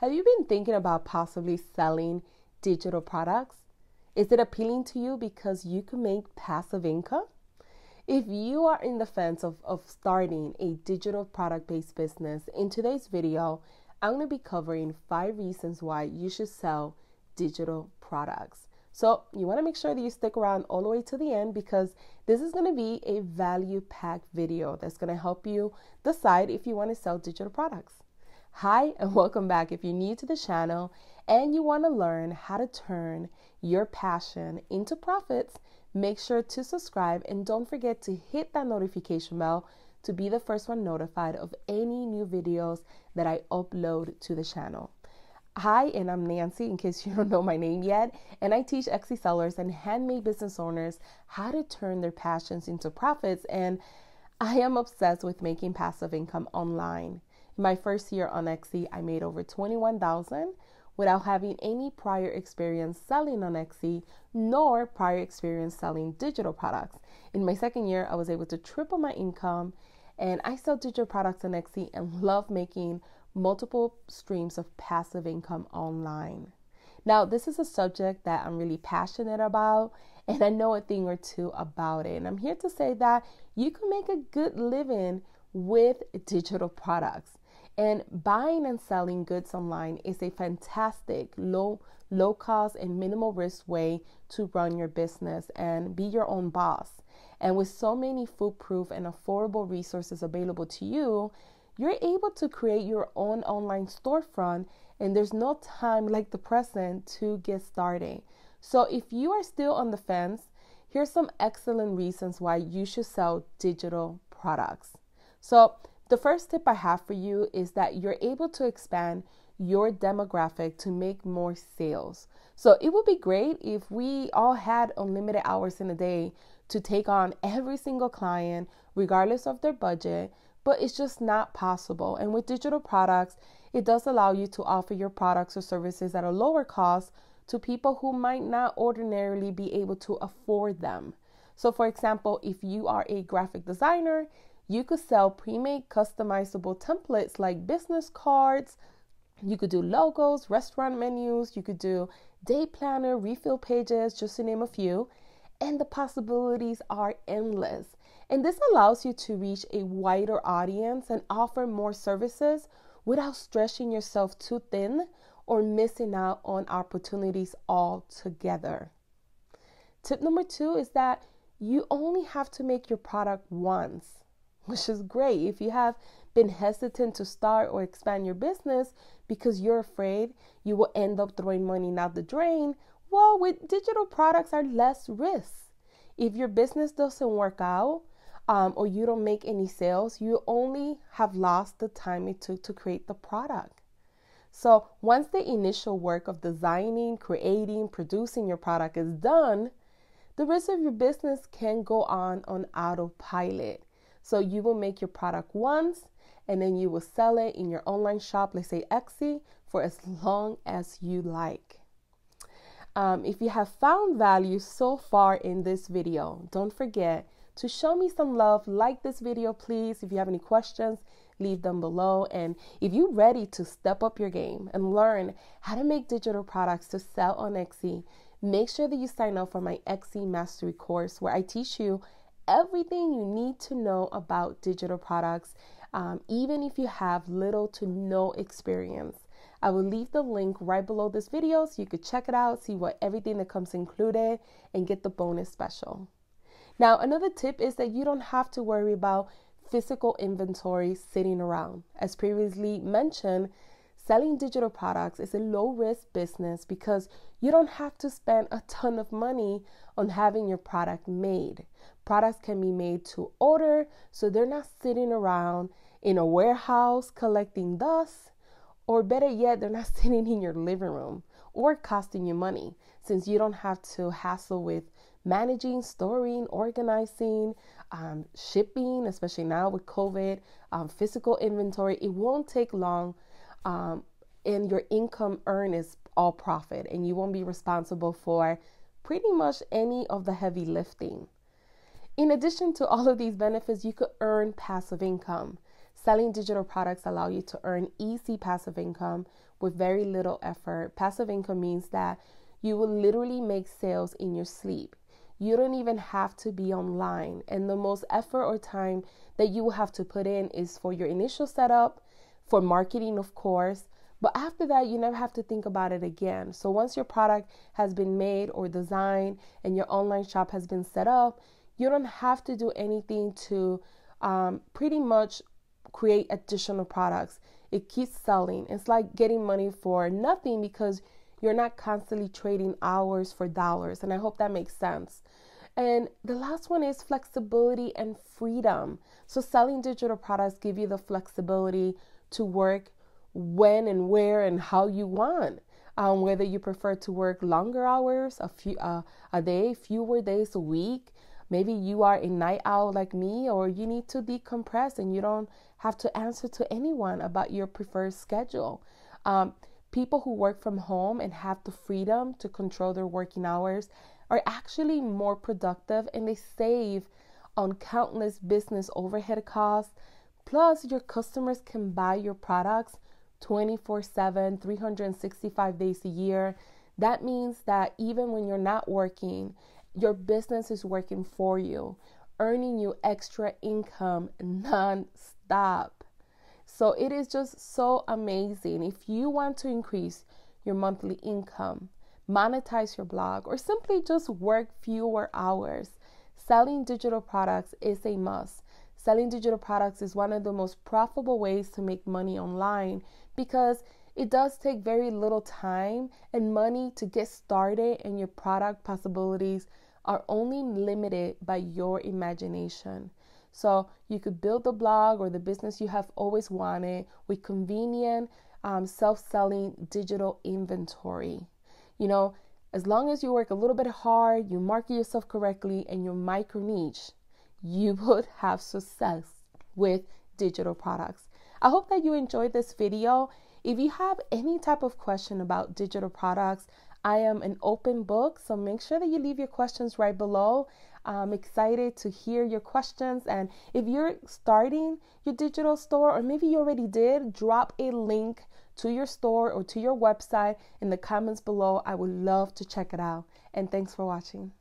Have you been thinking about possibly selling digital products? Is it appealing to you because you can make passive income? If you are in the fence of, of starting a digital product based business, in today's video, I'm going to be covering five reasons why you should sell digital products. So, you want to make sure that you stick around all the way to the end because this is going to be a value packed video that's going to help you decide if you want to sell digital products. Hi, and welcome back. If you're new to the channel and you want to learn how to turn your passion into profits, make sure to subscribe and don't forget to hit that notification bell to be the first one notified of any new videos that I upload to the channel. Hi, and I'm Nancy, in case you don't know my name yet, and I teach Etsy sellers and handmade business owners how to turn their passions into profits. And I am obsessed with making passive income online. My first year on Etsy, I made over 21,000 without having any prior experience selling on Etsy nor prior experience selling digital products. In my second year, I was able to triple my income and I sell digital products on Etsy and love making multiple streams of passive income online. Now, this is a subject that I'm really passionate about and I know a thing or two about it. And I'm here to say that you can make a good living with digital products. And buying and selling goods online is a fantastic low low cost and minimal risk way to run your business and be your own boss. And with so many foolproof and affordable resources available to you, you're able to create your own online storefront and there's no time like the present to get started. So if you are still on the fence, here's some excellent reasons why you should sell digital products. So the first tip I have for you is that you're able to expand your demographic to make more sales. So it would be great if we all had unlimited hours in a day to take on every single client, regardless of their budget, but it's just not possible. And with digital products, it does allow you to offer your products or services at a lower cost to people who might not ordinarily be able to afford them. So, for example, if you are a graphic designer, you could sell pre made customizable templates like business cards. You could do logos, restaurant menus. You could do day planner, refill pages, just to name a few. And the possibilities are endless. And this allows you to reach a wider audience and offer more services without stretching yourself too thin or missing out on opportunities altogether. Tip number two is that you only have to make your product once which is great. If you have been hesitant to start or expand your business because you're afraid you will end up throwing money out the drain, well, with digital products are less risk. If your business doesn't work out um, or you don't make any sales, you only have lost the time it took to create the product. So once the initial work of designing, creating, producing your product is done, the rest of your business can go on on autopilot so you will make your product once and then you will sell it in your online shop, let's say Etsy, for as long as you like. Um, if you have found value so far in this video, don't forget to show me some love. Like this video, please. If you have any questions, leave them below. And if you're ready to step up your game and learn how to make digital products to sell on Etsy, make sure that you sign up for my Etsy Mastery course where I teach you everything you need to know about digital products, um, even if you have little to no experience. I will leave the link right below this video so you could check it out, see what everything that comes included, and get the bonus special. Now, another tip is that you don't have to worry about physical inventory sitting around. As previously mentioned, Selling digital products is a low risk business because you don't have to spend a ton of money on having your product made. Products can be made to order, so they're not sitting around in a warehouse collecting dust, or better yet, they're not sitting in your living room or costing you money since you don't have to hassle with managing, storing, organizing, um, shipping, especially now with COVID, um, physical inventory. It won't take long um, and your income earned is all profit, and you won't be responsible for pretty much any of the heavy lifting. In addition to all of these benefits, you could earn passive income. Selling digital products allow you to earn easy passive income with very little effort. Passive income means that you will literally make sales in your sleep. You don't even have to be online, and the most effort or time that you will have to put in is for your initial setup for marketing, of course. But after that, you never have to think about it again. So once your product has been made or designed and your online shop has been set up, you don't have to do anything to um, pretty much create additional products. It keeps selling. It's like getting money for nothing because you're not constantly trading hours for dollars. And I hope that makes sense. And the last one is flexibility and freedom. So selling digital products give you the flexibility to work when and where and how you want. Um, whether you prefer to work longer hours, a few uh, a day, fewer days a week. Maybe you are a night owl like me, or you need to decompress and you don't have to answer to anyone about your preferred schedule. Um, people who work from home and have the freedom to control their working hours are actually more productive and they save on countless business overhead costs Plus, your customers can buy your products 24 7, 365 days a year. That means that even when you're not working, your business is working for you, earning you extra income non stop. So it is just so amazing. If you want to increase your monthly income, monetize your blog, or simply just work fewer hours, selling digital products is a must. Selling digital products is one of the most profitable ways to make money online because it does take very little time and money to get started, and your product possibilities are only limited by your imagination. So, you could build the blog or the business you have always wanted with convenient um, self selling digital inventory. You know, as long as you work a little bit hard, you market yourself correctly, and you micro niche, you would have success with digital products. I hope that you enjoyed this video. If you have any type of question about digital products, I am an open book, so make sure that you leave your questions right below. I'm excited to hear your questions. And if you're starting your digital store, or maybe you already did, drop a link to your store or to your website in the comments below. I would love to check it out. And thanks for watching.